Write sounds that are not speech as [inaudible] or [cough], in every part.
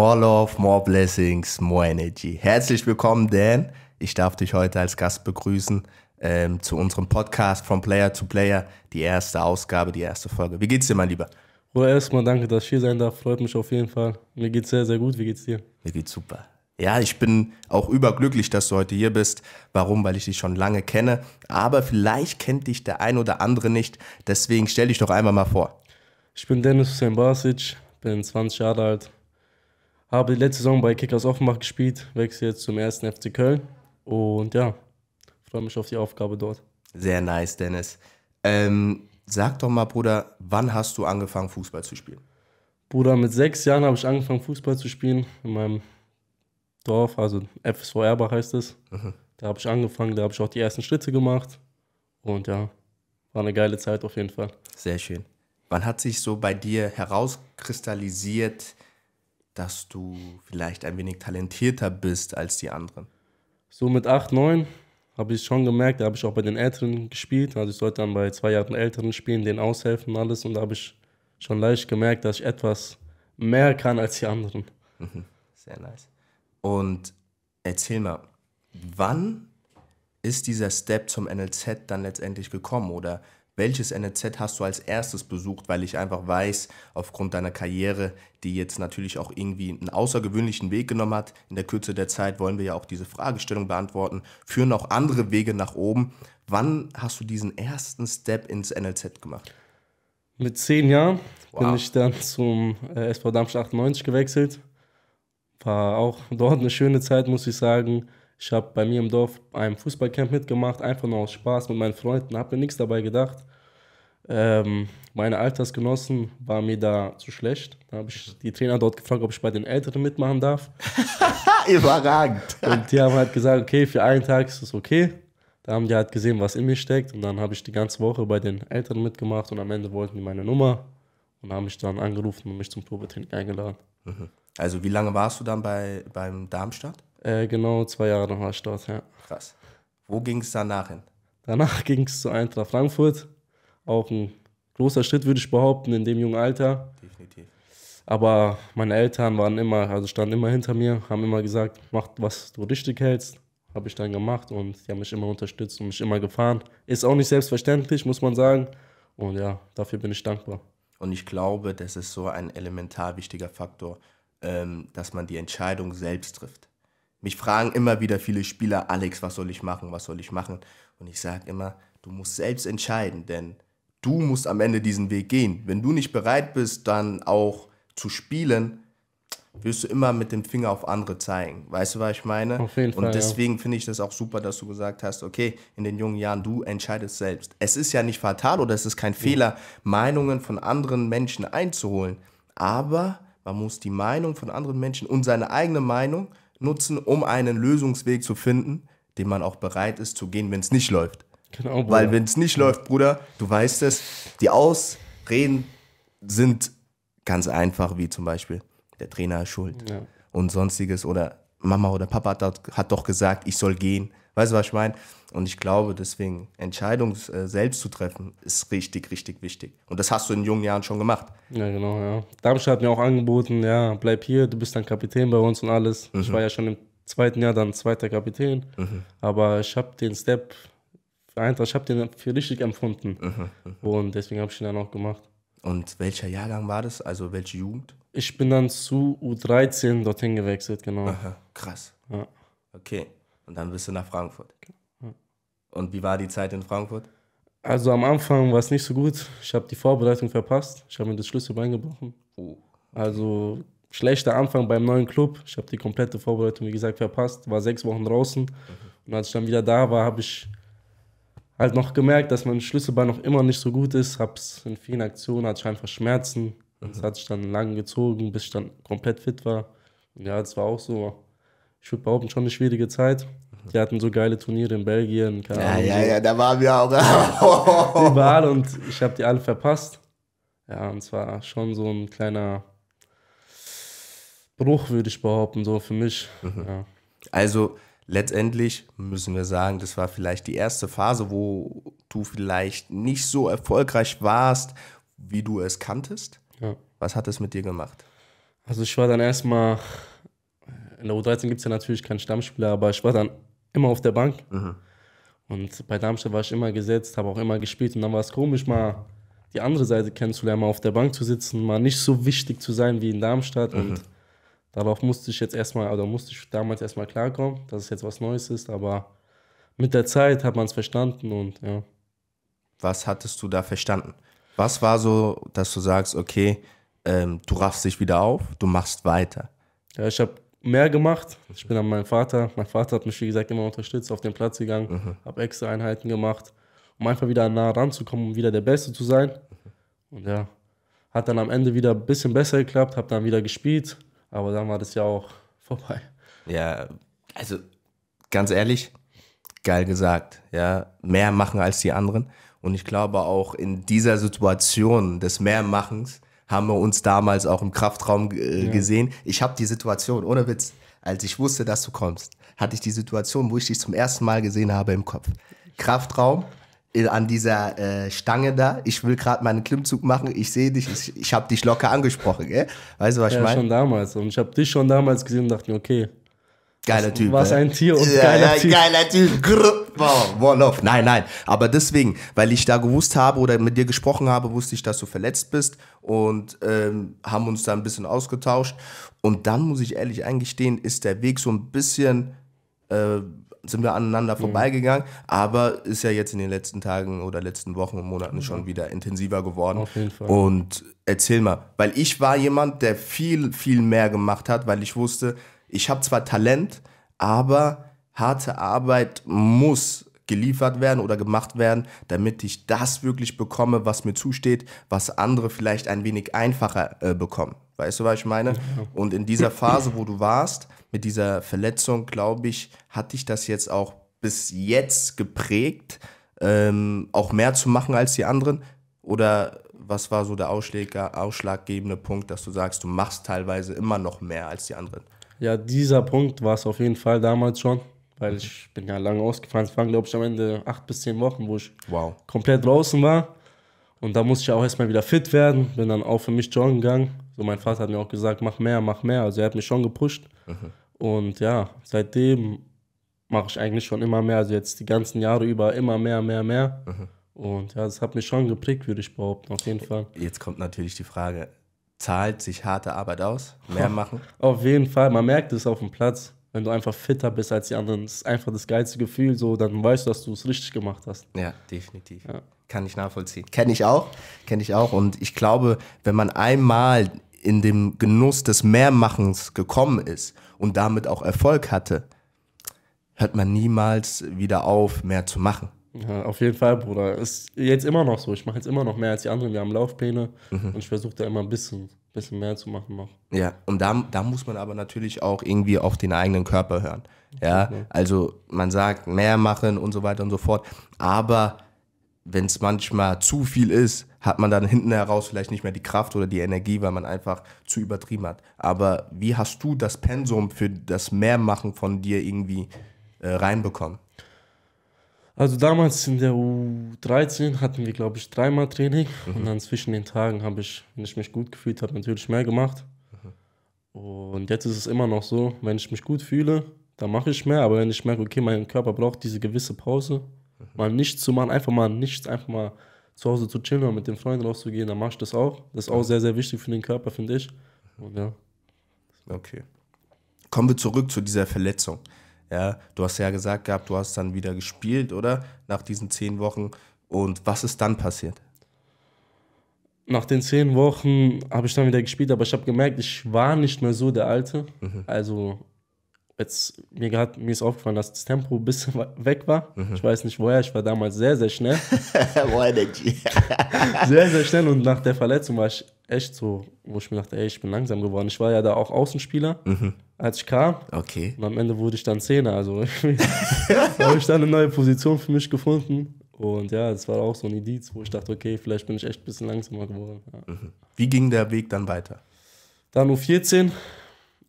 More Love, More Blessings, More Energy. Herzlich willkommen, Dan. Ich darf dich heute als Gast begrüßen ähm, zu unserem Podcast From Player to Player, die erste Ausgabe, die erste Folge. Wie geht's dir, mein Lieber? Oh, erstmal danke, dass ich hier sein darf. Freut mich auf jeden Fall. Mir geht's sehr, sehr gut. Wie geht's dir? Mir geht's super. Ja, ich bin auch überglücklich, dass du heute hier bist. Warum? Weil ich dich schon lange kenne. Aber vielleicht kennt dich der ein oder andere nicht. Deswegen stell dich doch einmal mal vor. Ich bin Dennis Hussein Basic, bin 20 Jahre alt, habe letzte Saison bei Kickers Offenbach gespielt, wechsle jetzt zum ersten FC Köln und ja, freue mich auf die Aufgabe dort. Sehr nice, Dennis. Ähm, sag doch mal, Bruder, wann hast du angefangen, Fußball zu spielen? Bruder, mit sechs Jahren habe ich angefangen, Fußball zu spielen in meinem Dorf, also FSV Erbach heißt es. Mhm. Da habe ich angefangen, da habe ich auch die ersten Schritte gemacht. Und ja, war eine geile Zeit auf jeden Fall. Sehr schön. Wann hat sich so bei dir herauskristallisiert, dass du vielleicht ein wenig talentierter bist als die anderen? So mit 8, 9 habe ich schon gemerkt, da habe ich auch bei den Älteren gespielt. Also ich sollte dann bei zwei Jahren Älteren spielen, denen aushelfen und alles. Und da habe ich schon leicht gemerkt, dass ich etwas mehr kann als die anderen. Mhm. Sehr nice. Und erzähl mal, wann ist dieser Step zum NLZ dann letztendlich gekommen? Oder welches NLZ hast du als erstes besucht? Weil ich einfach weiß, aufgrund deiner Karriere, die jetzt natürlich auch irgendwie einen außergewöhnlichen Weg genommen hat, in der Kürze der Zeit wollen wir ja auch diese Fragestellung beantworten, führen auch andere Wege nach oben. Wann hast du diesen ersten Step ins NLZ gemacht? Mit zehn Jahren wow. bin ich dann zum SV Darmstadt 98 gewechselt. War auch dort eine schöne Zeit, muss ich sagen. Ich habe bei mir im Dorf einem Fußballcamp mitgemacht, einfach nur aus Spaß mit meinen Freunden, habe mir nichts dabei gedacht. Ähm, meine Altersgenossen waren mir da zu schlecht. Da habe ich die Trainer dort gefragt, ob ich bei den Älteren mitmachen darf. [laughs] Überragend. Und die haben halt gesagt, okay, für einen Tag ist es okay. Da haben die halt gesehen, was in mir steckt. Und dann habe ich die ganze Woche bei den Älteren mitgemacht und am Ende wollten die meine Nummer und haben mich dann angerufen und mich zum Probetraining eingeladen. Mhm. Also wie lange warst du dann bei, beim Darmstadt? Äh, genau, zwei Jahre noch war ich dort, ja. Krass. Wo ging es danach hin? Danach [laughs] ging es zu Eintracht Frankfurt. Auch ein großer Schritt, würde ich behaupten, in dem jungen Alter. Definitiv. Aber meine Eltern waren immer, also standen immer hinter mir, haben immer gesagt, mach, was du richtig hältst. Habe ich dann gemacht und die haben mich immer unterstützt und mich immer gefahren. Ist auch nicht selbstverständlich, muss man sagen. Und ja, dafür bin ich dankbar. Und ich glaube, das ist so ein elementar wichtiger Faktor, ähm, dass man die Entscheidung selbst trifft. Mich fragen immer wieder viele Spieler, Alex, was soll ich machen, was soll ich machen? Und ich sage immer, du musst selbst entscheiden, denn du musst am Ende diesen Weg gehen. Wenn du nicht bereit bist, dann auch zu spielen, wirst du immer mit dem Finger auf andere zeigen. Weißt du, was ich meine? Auf jeden Fall, Und deswegen ja. finde ich das auch super, dass du gesagt hast, okay, in den jungen Jahren, du entscheidest selbst. Es ist ja nicht fatal oder es ist kein ja. Fehler, Meinungen von anderen Menschen einzuholen. Aber man muss die Meinung von anderen Menschen und seine eigene Meinung nutzen, um einen Lösungsweg zu finden, den man auch bereit ist zu gehen, wenn es nicht läuft. Genau, Bruder. Weil wenn es nicht läuft, Bruder, du weißt es, die Ausreden sind ganz einfach, wie zum Beispiel, der Trainer ist schuld ja. und sonstiges oder Mama oder Papa hat, hat doch gesagt, ich soll gehen. Weißt du, was ich meine? Und ich glaube, deswegen, Entscheidungen äh, selbst zu treffen, ist richtig, richtig wichtig. Und das hast du in jungen Jahren schon gemacht. Ja, genau, ja. Darmstadt hat mir auch angeboten, ja, bleib hier, du bist dann Kapitän bei uns und alles. Mhm. Ich war ja schon im zweiten Jahr dann zweiter Kapitän. Mhm. Aber ich habe den Step für Eintracht, ich habe den für richtig empfunden. Mhm. mhm. Und deswegen habe ich ihn dann auch gemacht. Und welcher Jahrgang war das? Also welche Jugend? Ich bin dann zu U13 dorthin gewechselt, genau. Aha, krass. Ja. Okay. Und dann bist du nach Frankfurt. Genau, ja. Und wie war die Zeit in Frankfurt? Also am Anfang war es nicht so gut. Ich habe die Vorbereitung verpasst. Ich habe mir das Schlüsselbein gebrochen. Oh. Also schlechter Anfang beim neuen Club. Ich habe die komplette Vorbereitung, wie gesagt, verpasst. War sechs Wochen draußen. Mhm. Und als ich dann wieder da war, habe ich halt noch gemerkt, dass mein Schlüsselbein noch immer nicht so gut ist. Hab's in vielen Aktionen, hatte ich einfach Schmerzen. Das mhm. hat sich dann lang gezogen, bis ich dann komplett fit war. Ja, das war auch so, ich würde behaupten, schon eine schwierige Zeit. Die mhm. hatten so geile Turniere in Belgien. Keine ja, Ahnung, ja, so. ja, da waren wir auch. [laughs] [laughs] Überall und ich habe die alle verpasst. Ja, und zwar schon so ein kleiner Bruch, würde ich behaupten, so für mich. Mhm. Ja. Also, letztendlich müssen wir sagen, das war vielleicht die erste Phase, wo du vielleicht nicht so erfolgreich warst, wie du es kanntest. Ja. Was hat es mit dir gemacht? Also ich war dann erstmal, in der U13 gibt es ja natürlich keinen Stammspieler, aber ich war dann immer auf der Bank. Mhm. Und bei Darmstadt war ich immer gesetzt, habe auch immer gespielt. Und dann war es komisch, mal die andere Seite kennenzulernen, mal auf der Bank zu sitzen, mal nicht so wichtig zu sein wie in Darmstadt. Mhm. Und Darauf musste ich jetzt erstmal, oder musste ich damals erstmal klarkommen, dass es jetzt was Neues ist, aber mit der Zeit hat man es verstanden und ja. Was hattest du da verstanden? Was war so, dass du sagst, okay, ähm, du raffst dich wieder auf, du machst weiter? Ja, ich habe mehr gemacht. Ich bin an meinen Vater. Mein Vater hat mich, wie gesagt, immer unterstützt, auf den Platz gegangen, mhm. habe extra Einheiten gemacht, um einfach wieder nah ranzukommen, um wieder der Beste zu sein. Mhm. Und ja, hat dann am Ende wieder ein bisschen besser geklappt, habe dann wieder gespielt, aber dann war das ja auch [laughs] vorbei. Ja, also ganz ehrlich, geil gesagt. Ja, mehr machen als die anderen. Und ich glaube auch in dieser Situation des Mehrmachens haben wir uns damals auch im Kraftraum äh, ja. gesehen. Ich habe die Situation, ohne Witz, als ich wusste, dass du kommst, hatte ich die Situation, wo ich dich zum ersten Mal gesehen habe im Kopf. Kraftraum, an dieser äh, Stange da, ich will gerade meinen Klimmzug machen, ich sehe dich, ich, ich habe dich locker angesprochen, gell? Weißt du, was ja, ich meine? Ja, schon damals. Und ich habe dich schon damals gesehen und dachte mir, okay. Geiler Typ. Was äh. ein Tier und ja, geiler ja, Typ. Geiler Typ. Wow, one off. Nein, nein. Aber deswegen, weil ich da gewusst habe oder mit dir gesprochen habe, wusste ich, dass du verletzt bist und ähm, haben uns da ein bisschen ausgetauscht. Und dann muss ich ehrlich eingestehen, ist der Weg so ein bisschen... Äh, sind wir aneinander mhm. vorbeigegangen, aber ist ja jetzt in den letzten Tagen oder letzten Wochen und Monaten mhm. schon wieder intensiver geworden. Auf jeden Fall. Und erzähl mal, weil ich war jemand, der viel, viel mehr gemacht hat, weil ich wusste, ich habe zwar Talent, aber harte Arbeit muss geliefert werden oder gemacht werden, damit ich das wirklich bekomme, was mir zusteht, was andere vielleicht ein wenig einfacher äh, bekommen. Weißt du, was ich meine? Und in dieser Phase, wo du warst, mit dieser Verletzung, glaube ich, hat dich das jetzt auch bis jetzt geprägt, ähm, auch mehr zu machen als die anderen? Oder was war so der Ausschlag, ausschlaggebende Punkt, dass du sagst, du machst teilweise immer noch mehr als die anderen? Ja, dieser Punkt war es auf jeden Fall damals schon, weil ich bin ja lange ausgefallen. Es waren, glaube ich, am Ende acht bis zehn Wochen, wo ich wow. komplett draußen war. Und da musste ich auch erstmal wieder fit werden, bin dann auch für mich joggen gegangen. So mein Vater hat mir auch gesagt, mach mehr, mach mehr. Also er hat mich schon gepusht. Mhm. Und ja, seitdem mache ich eigentlich schon immer mehr, also jetzt die ganzen Jahre über immer mehr, mehr, mehr. Mhm. Und ja, das hat mich schon geprägt, würde ich behaupten, auf jeden Fall. Jetzt kommt natürlich die Frage, zahlt sich harte Arbeit aus? Mehr machen? auf jeden Fall, man merkt es auf dem Platz. Wenn du einfach fitter bist als die anderen, das ist einfach das geilste Gefühl, so, dann weißt du, dass du es richtig gemacht hast. Ja, definitiv. Ja. Kann ich nachvollziehen. Kenne ich auch, kenne ich auch. Und ich glaube, wenn man einmal in dem Genuss des Mehrmachens gekommen ist und damit auch Erfolg hatte, hört man niemals wieder auf, mehr zu machen. Ja, auf jeden Fall, Bruder. Ist jetzt immer noch so. Ich mache jetzt immer noch mehr als die anderen. Wir haben Laufpläne mhm. und ich versuche da immer ein bisschen, bisschen mehr zu machen noch. Ja, und da, da muss man aber natürlich auch irgendwie auf den eigenen Körper hören. Ja, also man sagt mehr machen und so weiter und so fort. Aber wenn es manchmal zu viel ist, hat man dann hinten heraus vielleicht nicht mehr die Kraft oder die Energie, weil man einfach zu übertrieben hat. Aber wie hast du das Pensum für das Mehrmachen von dir irgendwie äh, reinbekommen? Also damals in der U13 hatten wir, glaube ich, dreimal Training mhm. und dann zwischen den Tagen habe ich, wenn ich mich gut gefühlt habe, natürlich mehr gemacht. Mhm. Und jetzt ist es immer noch so, wenn ich mich gut fühle, dann mache ich mehr, aber wenn ich merke, okay, mein Körper braucht diese gewisse Pause, mhm. mal nichts zu machen, einfach mal nichts, einfach mal zu Hause zu chillen, und mit den Freunden rauszugehen, dann machst du das auch. Das ist auch sehr, sehr wichtig für den Körper, finde ich. Und ja. Okay. Kommen wir zurück zu dieser Verletzung. Ja, du hast ja gesagt gehabt, du hast dann wieder gespielt, oder? Nach diesen zehn Wochen. Und was ist dann passiert? Nach den zehn Wochen habe ich dann wieder gespielt, aber ich habe gemerkt, ich war nicht mehr so der Alte. Mhm. Also jetzt, mir, grad, mir ist aufgefallen, dass das Tempo ein bisschen weg war. Mhm. Ich weiß nicht woher, ich war damals sehr, sehr schnell. [laughs] [laughs] sehr, sehr schnell und nach der Verletzung war ich echt so, wo ich mir dachte, ey, ich bin langsam geworden. Ich war ja da auch Außenspieler, mhm. als ich kam. Okay. Und am Ende wurde ich dann Zehner, also [laughs] habe ich dann eine neue Position für mich gefunden. Und ja, das war auch so ein Indiz, wo ich dachte, okay, vielleicht bin ich echt ein bisschen langsamer geworden. Ja. Mhm. Wie ging der Weg dann weiter? Dann U14,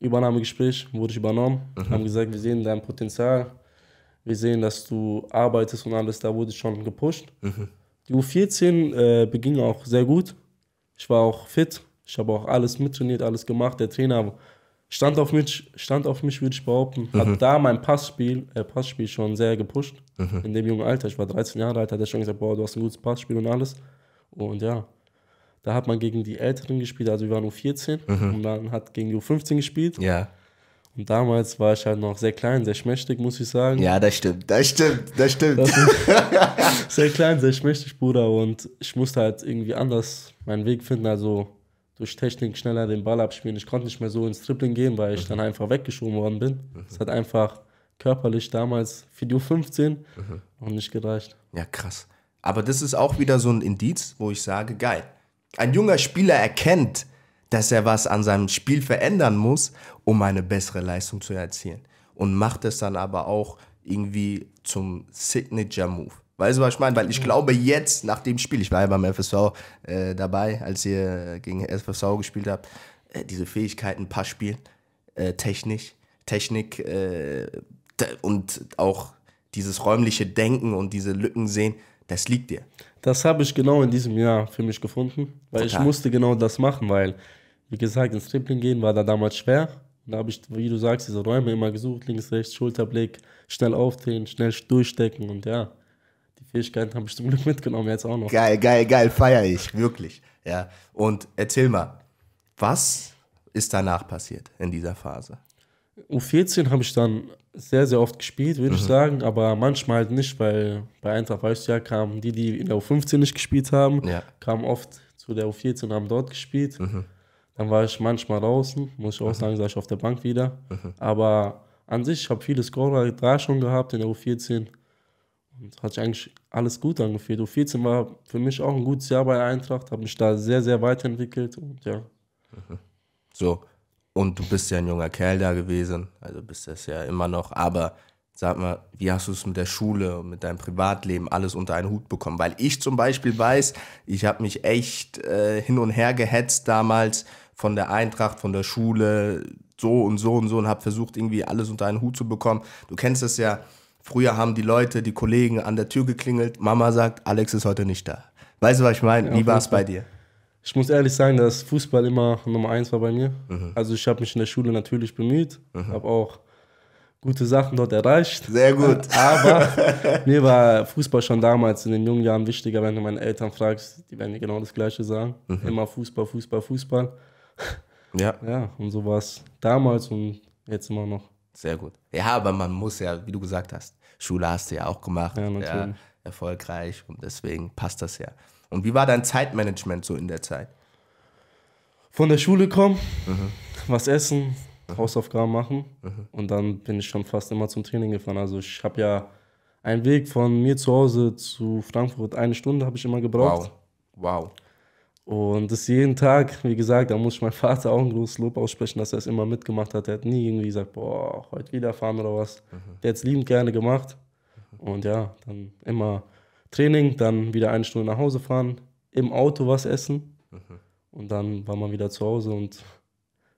Übernahmegespräch, wurde ich übernommen, mhm. haben gesagt, wir sehen dein Potenzial, wir sehen, dass du arbeitest und alles, da wurde ich schon gepusht. Mhm. Die U14 äh, beging auch sehr gut. Ich war auch fit, ich habe auch alles mittrainiert, alles gemacht. Der Trainer stand auf mich, stand auf mich, würde ich behaupten, mhm. hat da mein Passspiel, äh, Passspiel schon sehr gepusht. Mhm. In dem jungen Alter, ich war 13 Jahre alt, hat er schon gesagt, boah, du hast ein gutes Passspiel und alles. Und ja, da hat man gegen die Älteren gespielt, also wir waren nur 14 mhm. und dann hat gegen die U15 gespielt. Ja. Und damals war ich halt noch sehr klein, sehr schmächtig, muss ich sagen. Ja, das stimmt, das stimmt, das stimmt. Das [laughs] sehr klein, sehr schmächtig, Bruder. Und ich musste halt irgendwie anders meinen Weg finden. Also durch Technik schneller den Ball abspielen. Ich konnte nicht mehr so ins Tripling gehen, weil ich mhm. dann einfach weggeschoben worden bin. Mhm. Es mhm. hat einfach körperlich damals für die U15 mhm. noch nicht gereicht. Ja, krass. Aber das ist auch wieder so ein Indiz, wo ich sage, geil ein junger Spieler erkennt, dass er was an seinem Spiel verändern muss, um eine bessere Leistung zu erzielen. Und macht es dann aber auch irgendwie zum Signature-Move. Weißt du, was ich meine? Weil ich mhm. glaube, jetzt nach dem Spiel, ich war ja beim FSV äh, dabei, als ihr gegen FSV gespielt habt, äh, diese Fähigkeiten, Passspiel, äh, Technik, Technik äh, und auch dieses räumliche Denken und diese Lücken sehen, das liegt dir. Das habe ich genau in diesem Jahr für mich gefunden, weil Total. ich musste genau das machen, weil, wie gesagt, ins Tripling gehen war da damals schwer. Da habe ich, wie du sagst, diese Räume immer gesucht, links, rechts, Schulterblick, schnell aufdrehen, schnell durchstecken und ja, die Fähigkeiten habe ich zum Glück [laughs] mitgenommen, jetzt auch noch. Geil, geil, geil, feiere ich, wirklich. Ja, und erzähl mal, was ist danach passiert in dieser Phase? U14 habe ich dann sehr, sehr oft gespielt, würde mhm. ich sagen, aber manchmal halt nicht, weil bei Eintracht weißt du ja, kamen die, die in der U15 nicht gespielt haben, ja. kamen oft zu der U14 und haben dort gespielt. Mhm. Dann war ich manchmal draußen, muss ich auch mhm. sagen, sah ich auf der Bank wieder. Mhm. Aber an sich, ich habe viele Scorer da schon gehabt in der U14 und hat sich eigentlich alles gut angefühlt. U14 war für mich auch ein gutes Jahr bei Eintracht, habe mich da sehr, sehr weiterentwickelt und ja. Mhm. So, und du bist ja ein junger Kerl da gewesen, also bist das ja immer noch. Aber sag mal, wie hast du es mit der Schule und mit deinem Privatleben alles unter einen Hut bekommen? Weil ich zum Beispiel weiß, ich habe mich echt äh, hin und her gehetzt damals von der Eintracht, von der Schule, so und so und so und habe versucht, irgendwie alles unter einen Hut zu bekommen. Du kennst das ja. Früher haben die Leute, die Kollegen an der Tür geklingelt. Mama sagt, Alex ist heute nicht da. Weißt du, was ich meine? Ja, Wie war es bei dir? Ich muss ehrlich sagen, dass Fußball immer Nummer eins war bei mir. Mhm. Also ich habe mich in der Schule natürlich bemüht, mhm. habe auch gute Sachen dort erreicht. Sehr gut. [laughs] Aber [laughs] mir war Fußball schon damals in den jungen Jahren wichtiger, wenn du meine Eltern fragst, die werden dir genau das Gleiche sagen. Mhm. Immer Fußball, Fußball, Fußball. Ja. Ja, und so war es damals und jetzt immer noch. Sehr gut. Ja, aber man muss ja, wie du gesagt hast, Schule hast du ja auch gemacht. Ja, natürlich. Ja, erfolgreich und deswegen passt das ja. Und wie war dein Zeitmanagement so in der Zeit? Von der Schule kommen, mhm. was essen, mhm. Hausaufgaben machen mhm. und dann bin ich schon fast immer zum Training gefahren. Also ich habe ja einen Weg von mir zu Hause zu Frankfurt, eine Stunde habe ich immer gebraucht. Wow. wow. Und das jeden Tag, wie gesagt, da muss ich meinem Vater auch ein großes Lob aussprechen, dass er es immer mitgemacht hat. Er hat nie irgendwie gesagt, boah, heute wieder fahren oder was. Mhm. Der hat es liebend gerne gemacht. Und ja, dann immer Training, dann wieder eine Stunde nach Hause fahren, im Auto was essen mhm. und dann war man wieder zu Hause und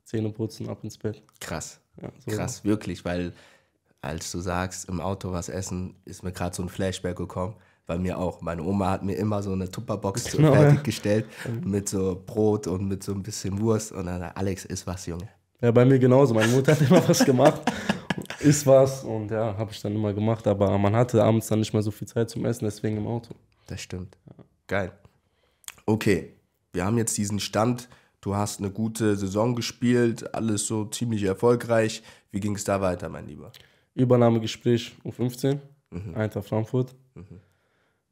Zähne putzen, ab ins Bett. Krass. Ja, so Krass, wirklich, weil als du sagst, im Auto was essen, ist mir gerade so ein Flashback gekommen. Bei mir auch. Meine Oma hat mir immer so eine Tupperbox [laughs] genau, fertiggestellt ja. mit so Brot und mit so ein bisschen Wurst. Und dann, Alex, isst was, Junge. Ja, bei mir genauso. Meine Mutter hat immer was gemacht. [laughs] ist was. Und ja, habe ich dann immer gemacht. Aber man hatte abends dann nicht mehr so viel Zeit zum Essen, deswegen im Auto. Das stimmt. Geil. Okay, wir haben jetzt diesen Stand. Du hast eine gute Saison gespielt, alles so ziemlich erfolgreich. Wie ging es da weiter, mein Lieber? Übernahmegespräch U15, mhm. Eintracht Frankfurt. Mhm.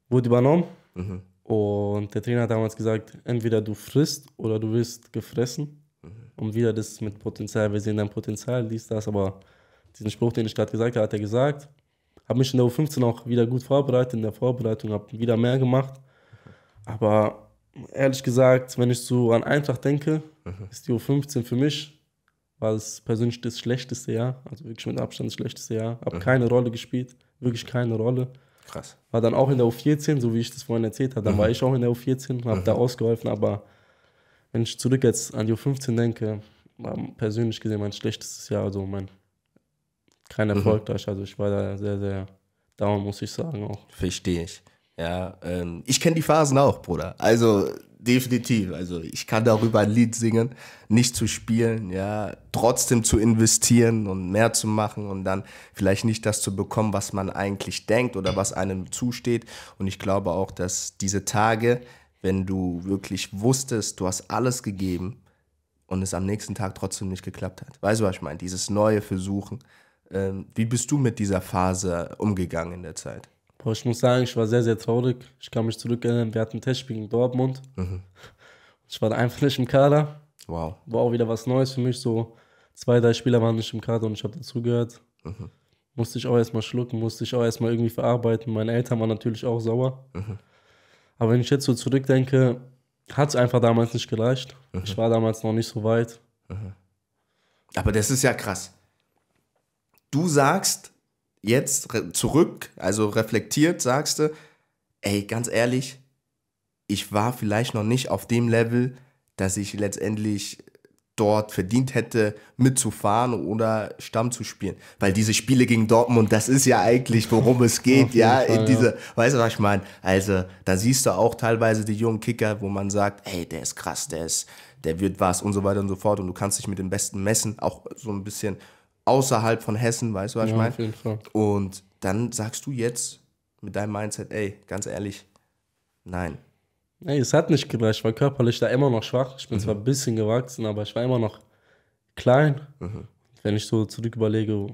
Wurde übernommen. Mhm. Und der Trainer hat damals gesagt, entweder du frisst oder du wirst gefressen. Mhm. Und wieder das mit Potenzial, wir sehen dein Potenzial, dies, das, aber diesen Spruch, den ich gerade gesagt habe, hat er gesagt. Habe mich in der U15 auch wieder gut vorbereitet, in der Vorbereitung habe wieder mehr gemacht. Aber ehrlich gesagt, wenn ich so an Eintracht denke, mhm. ist die U15 für mich, war es persönlich das schlechteste Jahr, also wirklich mit Abstand das schlechteste Jahr. Habe mhm. keine Rolle gespielt, wirklich keine Rolle. Krass. War dann auch in der U14, so wie ich das vorhin erzählt habe, dann mhm. war ich auch in der U14, habe mhm. da ausgeholfen, aber wenn ich zurück jetzt an die U15 denke, war ähm, persönlich gesehen mein schlechtestes Jahr, also mein kein mhm. Erfolg Mhm. Also ich war da sehr, sehr down, muss ich sagen auch. Verstehe ich. Ja, ähm, ich kenne die Phasen auch, Bruder. Also definitiv. Also ich kann darüber ein Lied singen, nicht zu spielen, ja, trotzdem zu investieren und mehr zu machen und dann vielleicht nicht das zu bekommen, was man eigentlich denkt oder was einem zusteht. Und ich glaube auch, dass diese Tage, wenn du wirklich wusstest, du hast alles gegeben und es am nächsten Tag trotzdem nicht geklappt hat. Weißt du, was ich meine? Dieses neue Versuchen. Ähm, wie bist du mit dieser Phase umgegangen in der Zeit? Boah, ich muss sagen, ich war sehr, sehr traurig. Ich kann mich zurückerinnern, wir hatten ein Testspiel gegen Dortmund. Mhm. Ich war einfach nicht im Kader. Wow. War auch wieder was Neues für mich. So zwei, drei Spieler waren nicht im Kader und ich habe dazugehört. Mhm. Musste ich auch erstmal schlucken, musste ich auch erstmal irgendwie verarbeiten. Meine Eltern waren natürlich auch sauer. Mhm. Aber wenn ich jetzt so zurückdenke, hat es einfach damals nicht gereicht. Mhm. Ich war damals noch nicht so weit. Mhm. Aber das ist ja krass du sagst jetzt zurück, also reflektiert, sagst du, ey, ganz ehrlich, ich war vielleicht noch nicht auf dem Level, dass ich letztendlich dort verdient hätte, mitzufahren oder Stamm zu spielen. Weil diese Spiele gegen Dortmund, das ist ja eigentlich, worum es [laughs] geht, ja. Fall, diese, ja. Weißt du, was ich meine? Also, da siehst du auch teilweise die jungen Kicker, wo man sagt, hey, der ist krass, der ist, der wird was und so weiter und so fort. Und du kannst dich mit dem Besten messen, auch so ein bisschen außerhalb von Hessen, weißt du, was ja, ich meine? Auf jeden Fall. Und dann sagst du jetzt mit deinem Mindset, ey, ganz ehrlich, nein. Ey, es hat nicht gereicht. Ich war körperlich da immer noch schwach. Ich bin mhm. zwar ein bisschen gewachsen, aber ich war immer noch klein. Mhm. Wenn ich so zurück überlege,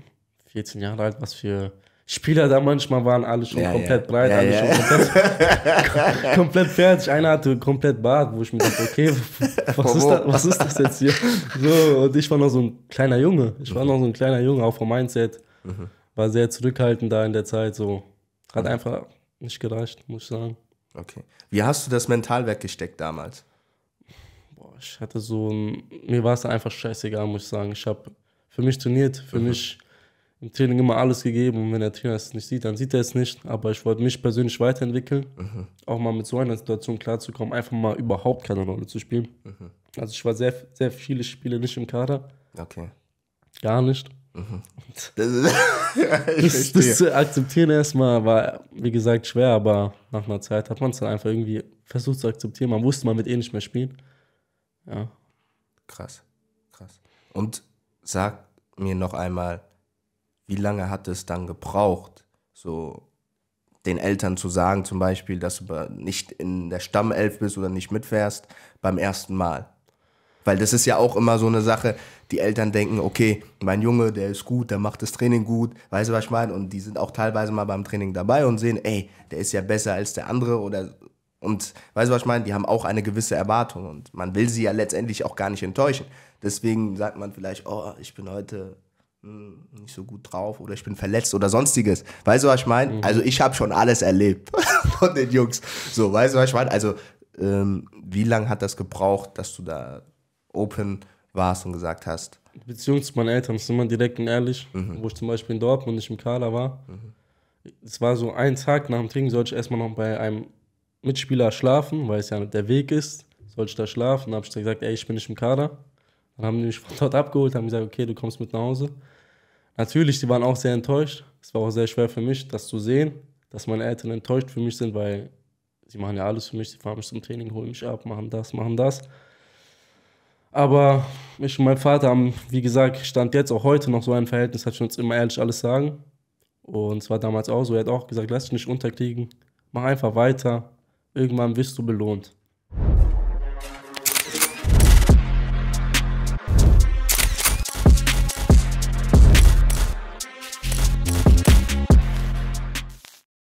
14 Jahre alt, was für Spieler da manchmal waren alle schon ja, komplett ja. breit, ja, alle schon komplett, [laughs] komplett, fertig. Einer hatte komplett Bart, wo ich mir dachte, okay, [laughs] was ist, da, was ist das jetzt hier? So, und ich war noch so ein kleiner Junge. Ich war noch so ein kleiner Junge, auch vom Mindset. Mhm. War sehr zurückhaltend da in der Zeit. So. Hat mhm. einfach nicht gereicht, muss ich sagen. Okay. Wie hast du das mental weggesteckt damals? Boah, ich hatte so ein. Mir war es einfach scheißegal, muss ich sagen. Ich habe für mich trainiert, für mhm. mich im Training immer alles gegeben und wenn der Trainer es nicht sieht, dann sieht er es nicht. Aber ich wollte mich persönlich weiterentwickeln, mhm. auch mal mit so einer Situation klarzukommen, einfach mal überhaupt keine Rolle zu spielen. Mhm. Also ich war sehr, sehr viele Spiele nicht im Kader. Okay. Gar nicht. Mhm. [laughs] [laughs] das, das, zu akzeptieren erstmal war, wie gesagt, schwer, aber nach einer Zeit hat man es dann einfach irgendwie versucht zu akzeptieren. Man wusste, man mit eh nicht mehr spielen. Ja. Krass, krass. Und sag mir noch einmal, wie lange hat es dann gebraucht, so den Eltern zu sagen, zum Beispiel, dass du nicht in der Stammelf bist oder nicht mitfährst beim ersten Mal. Weil das ist ja auch immer so eine Sache, die Eltern denken, okay, mein Junge, der ist gut, der macht das Training gut, weißt du, was ich meine? Und die sind auch teilweise mal beim Training dabei und sehen, ey, der ist ja besser als der andere oder und weißt du, was ich meine? Die haben auch eine gewisse Erwartung und man will sie ja letztendlich auch gar nicht enttäuschen. Deswegen sagt man vielleicht, oh, ich bin heute Mm, nicht so gut drauf oder ich bin verletzt oder sonstiges. Weißt du, was ich meine? Mhm. Also ich habe schon alles erlebt [laughs] von den Jungs. So, weißt du, was ich meine? Also ähm, wie lange hat das gebraucht, dass du da open warst und gesagt hast? Beziehungsweise zu meinen Eltern, sind immer direkt und ehrlich, mhm. wo ich zum Beispiel in Dortmund nicht im Kader war. Mhm. Es mhm. war so ein Tag nach dem Trinken, sollte ich erstmal noch bei einem Mitspieler schlafen, weil es ja der Weg ist. Sollte ich da schlafen? Dann habe ich gesagt, ey, ich bin nicht im Kader. Dann haben die mich von dort abgeholt, haben gesagt, okay, du kommst mit nach Hause. Natürlich, die waren auch sehr enttäuscht. Es war auch sehr schwer für mich, das zu sehen, dass meine Eltern enttäuscht für mich sind, weil sie machen ja alles für mich. Sie fahren mich zum Training, holen mich ab, machen das, machen das. Aber ich und mein Vater haben, wie gesagt, stand jetzt auch heute noch so ein Verhältnis, hat uns immer ehrlich alles sagen. Und es war damals auch so, er hat auch gesagt, lass dich nicht unterkriegen, mach einfach weiter, irgendwann wirst du belohnt.